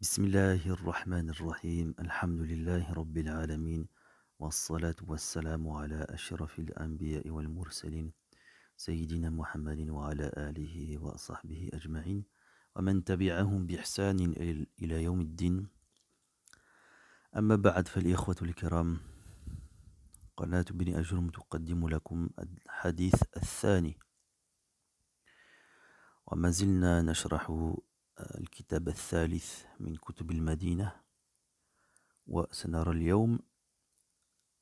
بسم الله الرحمن الرحيم الحمد لله رب العالمين والصلاة والسلام على أشرف الأنبياء والمرسلين سيدنا محمد وعلى آله وصحبه أجمعين ومن تبعهم بإحسان إلى يوم الدين أما بعد فالإخوة الكرام قناة بن أجرم تقدم لكم الحديث الثاني وما زلنا نشرح الكتاب الثالث من كتب المدينة وسنرى اليوم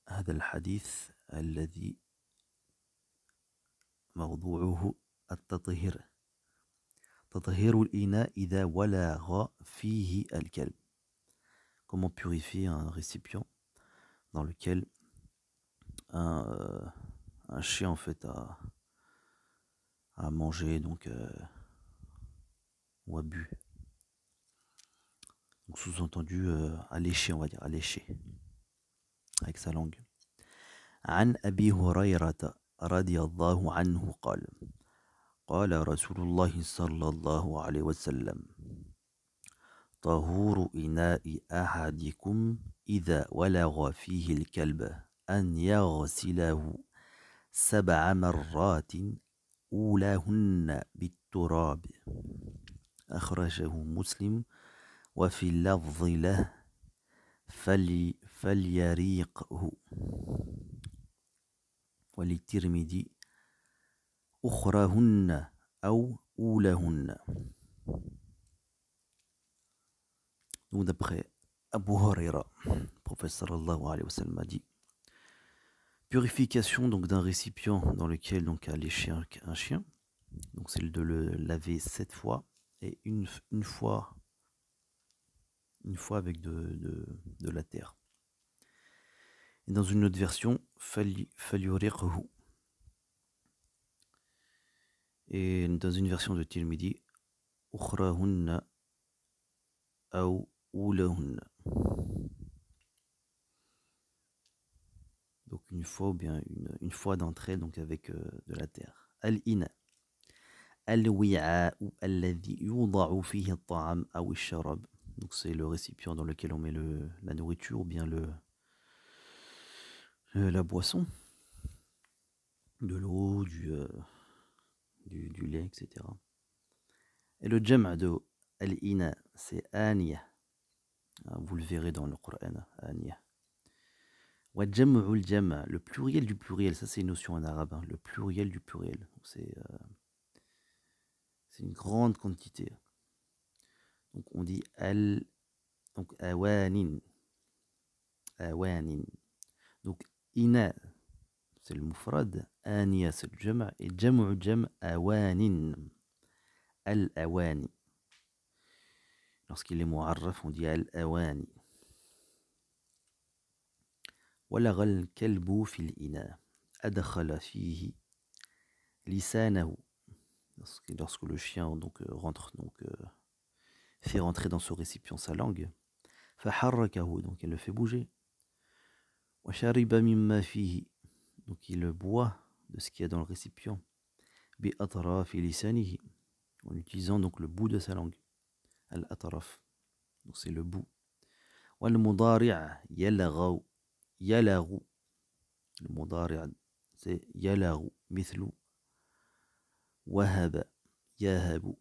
هذا الحديث الذي موضوعه التطهير تطهير الإناء إذا ولاغ فيه الكلب Comment purifier un récipient dans lequel un, euh, un chien en fait a, a mangé donc euh, ou abus. Donc sous-entendu euh, alléché, on va dire, alléché, avec sa langue. عن أبي هريرة رضي الله عنه قال قال رسول الله صلى الله عليه وسلم طهور إناء أحدكم إذا ولغ فيه الكلب أن يغسله سبع مرات أولاهن بالتراب أخرجه مسلم وفي اللفظ له فلي فليريقه وللترمذي أخرهن أو أولهن Donc d'après Abu Huraira, professeur sallallahu alayhi wa sallam a dit Purification donc d'un récipient dans lequel donc a léché un chien, donc c'est de le laver sept fois et une, une fois une fois avec de, la terre. Et dans une autre version, Faliorirhu. Et dans une version de Tirmidhi, midi ou Donc une fois ou bien une, une fois d'entrée donc avec euh, de la terre. Al-ina. الوعاء الذي يوضع فيه الطعام أو الشراب donc c'est le récipient dans lequel on met le, la nourriture ou bien le, euh, la boisson de l'eau du, euh, du, lait etc et le jama de al-ina c'est ah, vous le verrez dans le Coran aniya le pluriel du pluriel ça c'est une notion en arabe hein, le pluriel du pluriel c'est euh, c'est une grande quantité. Donc on dit al, donc awanin. Awanin. Donc ina, c'est le mufrad. ania c'est le jama. Et jam'u jam awanin. Al-awani. Lorsqu'il est mu'arraf, on dit al-awani. ولغ الكلب في الإناء أدخل فيه لسانه lorsque, le chien donc, euh, rentre, donc, euh, fait rentrer dans ce récipient sa langue, donc il le fait bouger. Donc il boit de ce qu'il y a dans le récipient. En utilisant donc le bout de sa langue. Al-ataraf. Donc c'est le bout. Le mudari' c'est yalaru, mithlu وهب يهب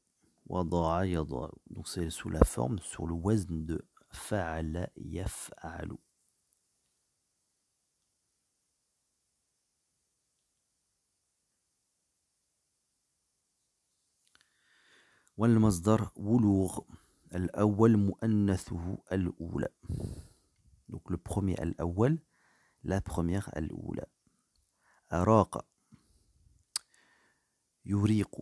wadaa, yadaa. دونك سي سو لا فورم سو le wazn de fa'ala, yaf'alu. والمصدر ولوغ الأول مؤنثه الأولى دونك لو بخومييي الأول لا بخومييغ الأولى أراق يريق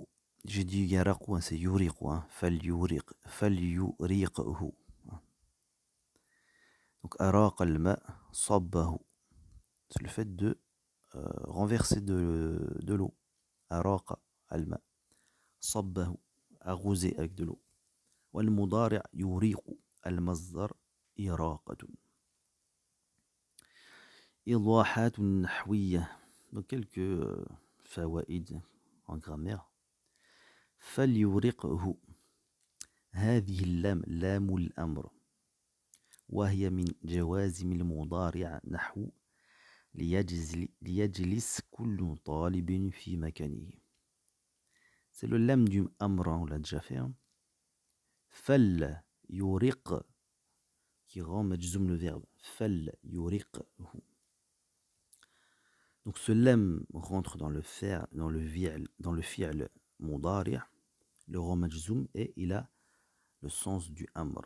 جدي يرق سي آه، يريق فليريق فليريقه دونك أراق الماء صبه سو le دو de دو دو لو أراق الماء صبه اغوزي اك دو لو والمضارع يريق المصدر إراقة إضاحات نحوية دونك كيلكو فوائد en grammaire فليورقه هذه اللام لام الأمر وهي من جوازم المضارع نحو ليجزل ليجلس كل طالب في مكانه C'est le lame du amr, on l'a déjà fait. Fal yuriq, qui rend majzoum le verbe. Fal yuriq. Donc ce lem rentre dans le fer dans le fi'l, dans le fi'l mudari, le romajzoum et il a le sens du amr.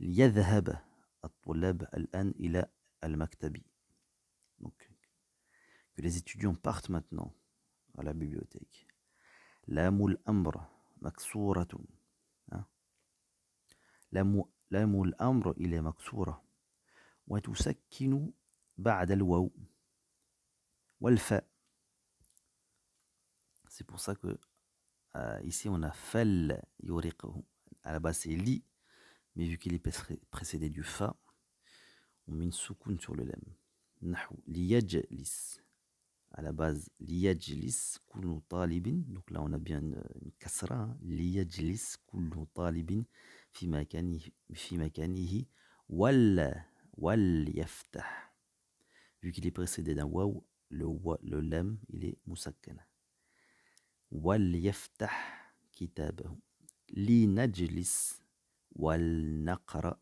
يذهب الطلاب الآن إلى المكتب. Donc que les étudiants partent maintenant à la bibliothèque. لام الأمر مكسورة. لام لام الأمر il est مكسورة. وتسكن بعد الواو. Walfa. C'est pour ça que euh, ici on a fel yuriqahu. À la base c'est li, mais vu qu'il est précédé du fa, on met une soukoun sur le lem. Nahu liyajlis. À la base liyajlis kullu talibin. Donc là on a bien une, euh, une kasra. Hein. Liyajlis kullu talibin fi makanihi, fi makanihi wal wal yaftah. Vu qu'il est précédé d'un waw, le wa, le lam, il est moussakana. Wal yaftah kitabahu. Li najlis wal naqra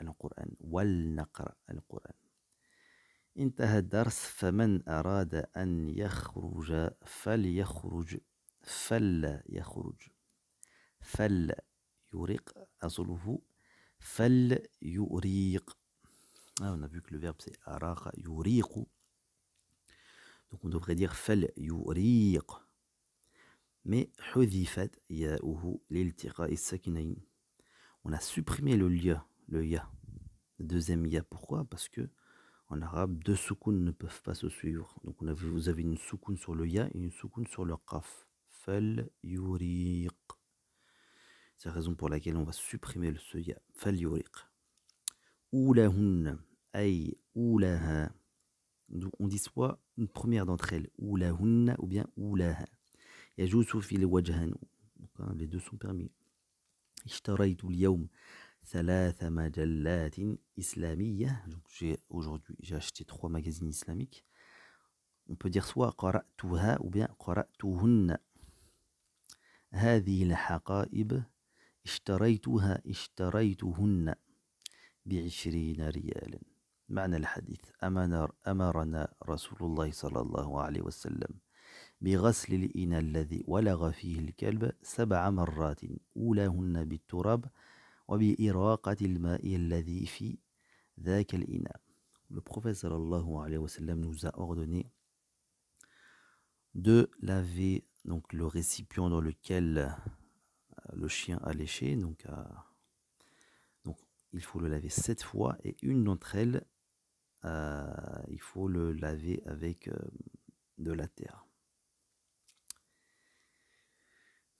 القرآن ولنقرأ القرآن انتهى الدرس فمن أراد أن يخرج فليخرج فلا يخرج فل يريق أصله فل يريق Ah, on a vu que le verbe c'est araqa, yuriqu. Donc on devrait dire fal yuriq. Mais hudifat ya'uhu l'iltiqa'i sakinayn. On a supprimé le ya, le ya. Le deuxième ya, pourquoi Parce que en arabe, deux soukounes ne peuvent pas se suivre. Donc on a, vous avez une soukoun sur le ya et une soukoun sur le qaf. Fal yuriq. C'est la raison pour laquelle on va supprimer le ce ya. Fal yuriq. Oulahun, ay oulaha. Donc on dit soit une première d'entre elles, ou la hunna ou bien ou la fil wajhan. Hein, les deux sont permis. Ishtaraytu al-yawm thalatha majallatin islamiyya. Donc j'ai aujourd'hui, j'ai acheté trois magazines islamiques. On peut dire soit qara'tuha ou bien qara'tuhunna. هذه الحقائب اشتريتها اشتريتهن بعشرين ريالاً معنى الحديث أمرنا رسول الله صلى الله عليه وسلم بغسل الإناء الذي ولغ فيه الكلب سبع مرات أولاهن بالتراب وبإراقة الماء الذي في ذاك الإناء Le prophète sallallahu alayhi wa sallam nous a ordonné de laver donc le récipient dans lequel le chien a léché donc, euh, donc il faut le laver sept fois et une d'entre elles euh, il faut le laver avec euh, de la terre.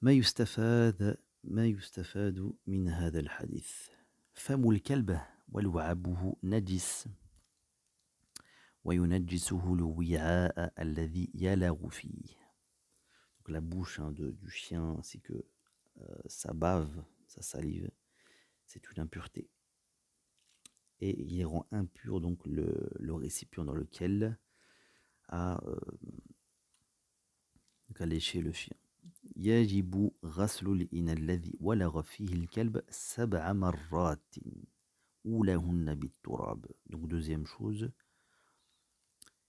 ما يستفاد ما يستفاد من هذا الحديث فم الكلب والوعبه نجس وينجسه الوعاء الذي يلغ فيه Donc la bouche hein, de, du chien c'est que euh, sa bave, sa salive, c'est une impureté et il rend impur donc le, récipient dans lequel a, euh, léché le chien. donc deuxième chose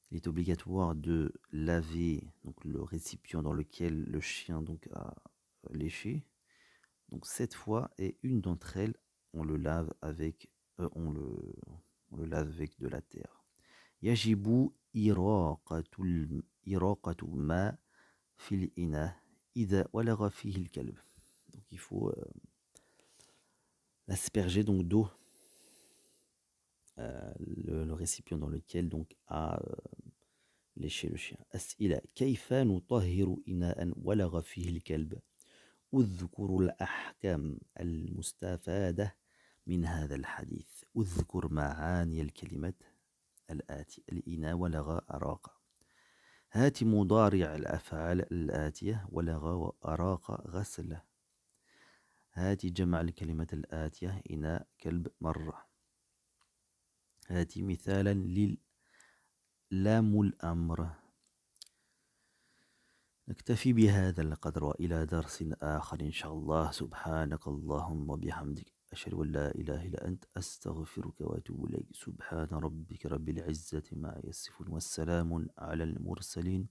il est obligatoire de laver donc le récipient dans lequel le chien donc a léché donc sept fois et une d'entre elles on le lave avec euh, on le, on le lave avec de la terre. Yajibu iraqatul ma fil ina ida إذا fihi فيه الكلب. Donc il faut euh, asperger donc d'eau euh, le, le récipient dans lequel donc a euh, léché le chien. أسئلة كيف نطهر إناء ولغ فيه الكلب؟ اذكر الأحكام المستفادة من هذا الحديث اذكر معاني الكلمات الآتي الإناء ولغى أراق هات مضارع الأفعال الآتية ولغى وأراق غسل هات جمع الكلمة الآتية إناء كلب مرة هات مثالا لل لام الأمر نكتفي بهذا القدر وإلى درس آخر إن شاء الله سبحانك اللهم وبحمدك أشهد أن لا إله إلا أنت أستغفرك وأتوب إليك سبحان ربك رب العزة ما يصفون والسلام على المرسلين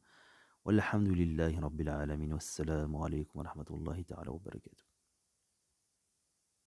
والحمد لله رب العالمين والسلام عليكم ورحمة الله تعالى وبركاته